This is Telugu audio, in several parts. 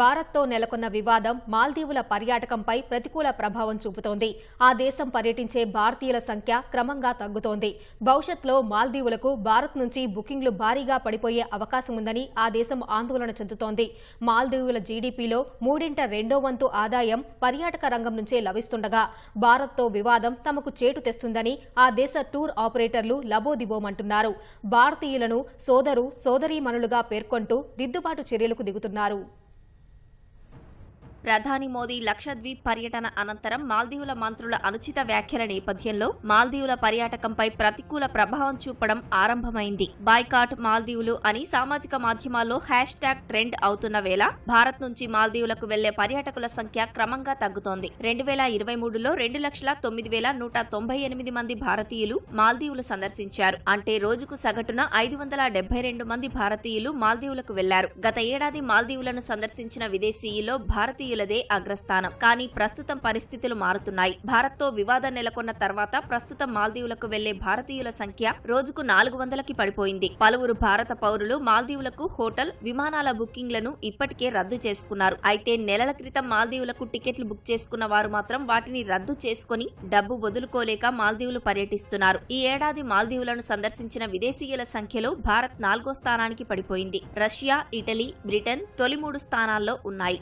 భారత్తో నెలకొన్న వివాదం మాల్దీవుల పర్యాటకంపై ప్రతికూల ప్రభావం చూపుతోంది ఆ దేశం పర్యటించే భారతీయుల సంఖ్య క్రమంగా తగ్గుతోంది భవిష్యత్లో మాల్దీవులకు భారత్ నుంచి బుకింగ్లు భారీగా పడిపోయే అవకాశం ఉందని ఆ దేశం ఆందోళన చెందుతోంది మాల్దీవుల జీడీపీలో మూడింట రెండో వంతు ఆదాయం పర్యాటక రంగం నుంచే లభిస్తుండగా భారత్తో వివాదం తమకు చేటు తెస్తుందని ఆ దేశ టూర్ ఆపరేటర్లు లబోదిబోమంటున్నారు భారతీయులను సోదరు సోదరీమణులుగా పేర్కొంటూ దిద్దుబాటు చర్యలకు దిగుతున్నారు ప్రధాని మోదీ లక్షద్వీప్ పర్యటన అనంతరం మాల్దీవుల మంత్రుల అనుచిత వ్యాఖ్యల నేపథ్యంలో మాల్దీవుల పర్యాటకంపై ప్రతికూల ప్రభావం చూపడం ఆరంభమైంది బాయ్కాట్ మాల్దీవులు అని సామాజిక మాధ్యమాల్లో హ్యాష్ ట్యాగ్ ట్రెండ్ అవుతున్న వేళ భారత్ నుంచి మాల్దీవులకు వెళ్లే పర్యాటకుల సంఖ్య క్రమంగా తగ్గుతోంది రెండు వేల ఇరవై మూడులో రెండు లక్షల తొమ్మిది వేల నూట తొంభై ఎనిమిది మంది భారతీయులు మాల్దీవులు సందర్శించారు అంటే రోజుకు సగటున ఐదు వందల డెబ్బై రెండు మంది భారతీయులు మాల్దీవులకు వెళ్లారు గత ఏడాది మాల్దీవులను సందర్శించిన విదేశీయులో భారతీయ భారతీయులదే అగ్రస్థానం కానీ ప్రస్తుతం పరిస్థితులు మారుతున్నాయి భారత్తో వివాదం నెలకొన్న తర్వాత ప్రస్తుతం మాల్దీవులకు వెళ్లే భారతీయుల సంఖ్య రోజుకు నాలుగు వందలకి పడిపోయింది పలువురు భారత పౌరులు మాల్దీవులకు హోటల్ విమానాల బుకింగ్లను ఇప్పటికే రద్దు చేసుకున్నారు అయితే నెలల క్రితం మాల్దీవులకు టికెట్లు బుక్ చేసుకున్న వారు మాత్రం వాటిని రద్దు చేసుకుని డబ్బు వదులుకోలేక మాల్దీవులు పర్యటిస్తున్నారు ఈ ఏడాది మాల్దీవులను సందర్శించిన విదేశీయుల సంఖ్యలో భారత్ నాలుగో స్థానానికి పడిపోయింది రష్యా ఇటలీ బ్రిటన్ తొలి మూడు స్థానాల్లో ఉన్నాయి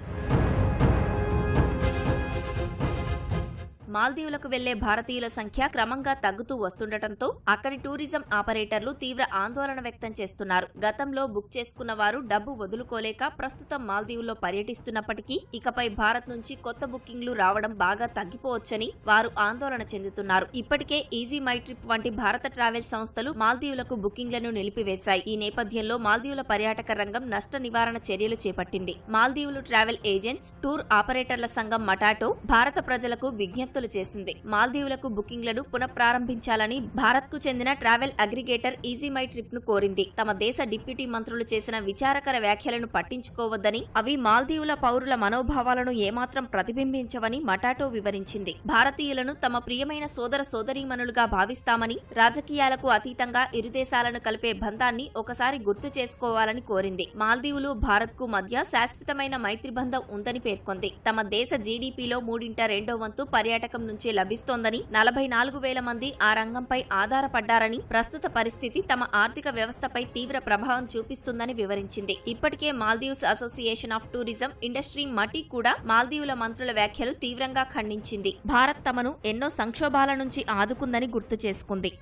మాల్దీవులకు వెళ్లే భారతీయుల సంఖ్య క్రమంగా తగ్గుతూ వస్తుండటంతో అక్కడి టూరిజం ఆపరేటర్లు తీవ్ర ఆందోళన వ్యక్తం చేస్తున్నారు గతంలో బుక్ చేసుకున్న వారు డబ్బు వదులుకోలేక ప్రస్తుతం మాల్దీవుల్లో పర్యటిస్తున్నప్పటికీ ఇకపై భారత్ నుంచి కొత్త బుకింగ్లు రావడం బాగా తగ్గిపోవచ్చని వారు ఆందోళన చెందుతున్నారు ఇప్పటికే ఈజీ మై ట్రిప్ వంటి భారత ట్రావెల్ సంస్థలు మాల్దీవులకు బుకింగ్లను నిలిపివేశాయి ఈ నేపథ్యంలో మాల్దీవుల పర్యాటక రంగం నష్ట నివారణ చర్యలు చేపట్టింది మాల్దీవులు ట్రావెల్ ఏజెంట్స్ టూర్ ఆపరేటర్ల సంఘం మటాటో భారత ప్రజలకు విజ్ఞప్తులు విడుదల చేసింది మాల్దీవులకు బుకింగ్లను పునఃప్రారంభించాలని భారత్కు చెందిన ట్రావెల్ అగ్రిగేటర్ ఈజీ మై ట్రిప్ను కోరింది తమ దేశ డిప్యూటీ మంత్రులు చేసిన విచారకర వ్యాఖ్యలను పట్టించుకోవద్దని అవి మాల్దీవుల పౌరుల మనోభావాలను ఏమాత్రం ప్రతిబింబించవని మటాటో వివరించింది భారతీయులను తమ ప్రియమైన సోదర సోదరీమణులుగా భావిస్తామని రాజకీయాలకు అతీతంగా ఇరు దేశాలను కలిపే బంధాన్ని ఒకసారి గుర్తు చేసుకోవాలని కోరింది మాల్దీవులు భారత్కు మధ్య శాశ్వతమైన మైత్రి బంధం ఉందని పేర్కొంది తమ దేశ జీడీపీలో మూడింట రెండో వంతు పర్యాటక పథకం నుంచే లభిస్తోందని నలభై నాలుగు వేల మంది ఆ రంగంపై ఆధారపడ్డారని ప్రస్తుత పరిస్థితి తమ ఆర్థిక వ్యవస్థపై తీవ్ర ప్రభావం చూపిస్తుందని వివరించింది ఇప్పటికే Maldives association of tourism industry MATI కూడా మాల్దీవుల మంత్రుల వ్యాఖ్యలు తీవ్రంగా ఖండించింది భారత్ తమను ఎన్నో సంక్షోభాల నుంచి ఆదుకుందని గుర్తు చేసుకుంది